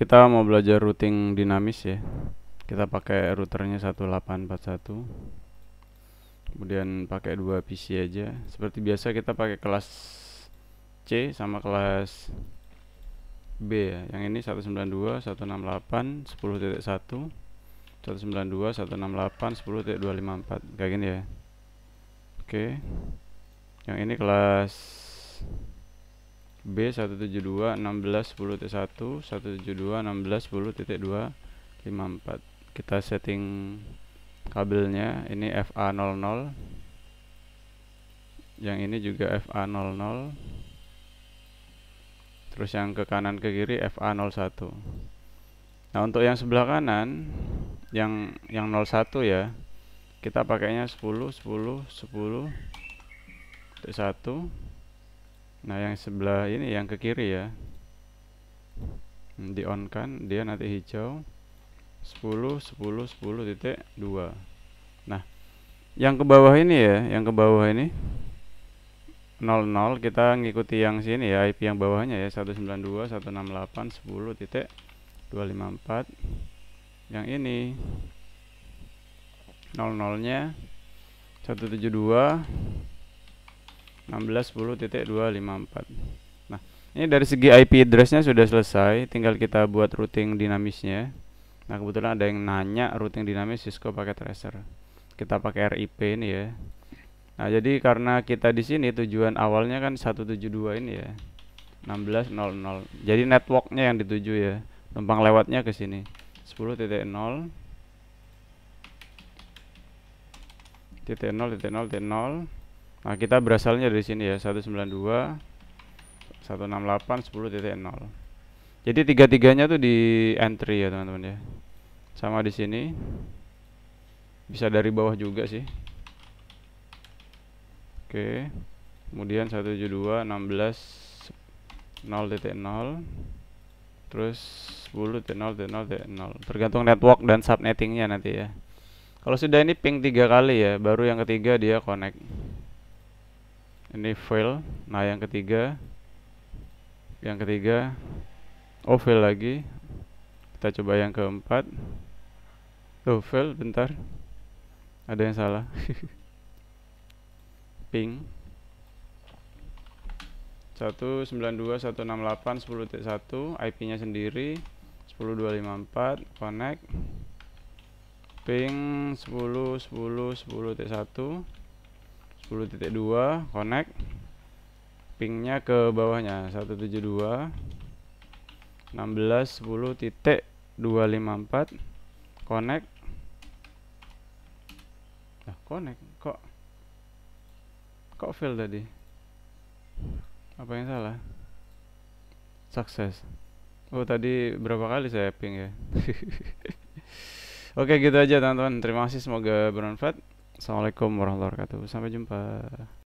kita mau belajar routing dinamis ya kita pakai routernya 1841 kemudian pakai dua PC aja seperti biasa kita pakai kelas C sama kelas B ya yang ini 192 168 10.1 192 168 10.254 kayak gini ya oke yang ini kelas B 172 16 10.1 172 16 kita setting kabelnya ini FA00 yang ini juga FA00 terus yang ke kanan ke kiri FA01 nah untuk yang sebelah kanan yang yang 01 ya kita pakainya 10 10 10 1 nah yang sebelah ini yang ke kiri ya di on kan dia nanti hijau 10 10 10 titik 2 nah yang ke bawah ini ya yang ke bawah ini 00 kita ngikuti yang sini ya IP yang bawahnya ya 192 168 10 titik 254 yang ini 00 nya 172 16.10.254 nah ini dari segi IP addressnya sudah selesai tinggal kita buat routing dinamisnya nah kebetulan ada yang nanya routing dinamis Cisco pakai tracer kita pakai RIP ini ya nah jadi karena kita di sini tujuan awalnya kan 172 ini ya 16.00 jadi networknya yang dituju ya numpang lewatnya ke sini 10.0 titik 0 titik 0 titik 0 Nah, kita berasalnya dari sini ya, 192 168 10.0. Jadi tiga-tiganya tuh di entry ya, teman-teman ya. Sama di sini. Bisa dari bawah juga sih. Oke. Kemudian 172 16 0.0 terus 10.0.0.0 tergantung network dan subnettingnya nanti ya. Kalau sudah ini ping tiga kali ya, baru yang ketiga dia connect ini fail nah yang ketiga yang ketiga oh fail lagi kita coba yang keempat oh fail bentar ada yang salah ping 192.168.10.1 satu. IP nya sendiri 10254 connect ping 10 10 satu. 10.2 connect pingnya ke bawahnya 172 16 254 connect nah connect kok kok fail tadi apa yang salah sukses oh tadi berapa kali saya ping ya oke gitu aja teman-teman terima kasih semoga bermanfaat Assalamualaikum warahmatullahi wabarakatuh. Sampai jumpa.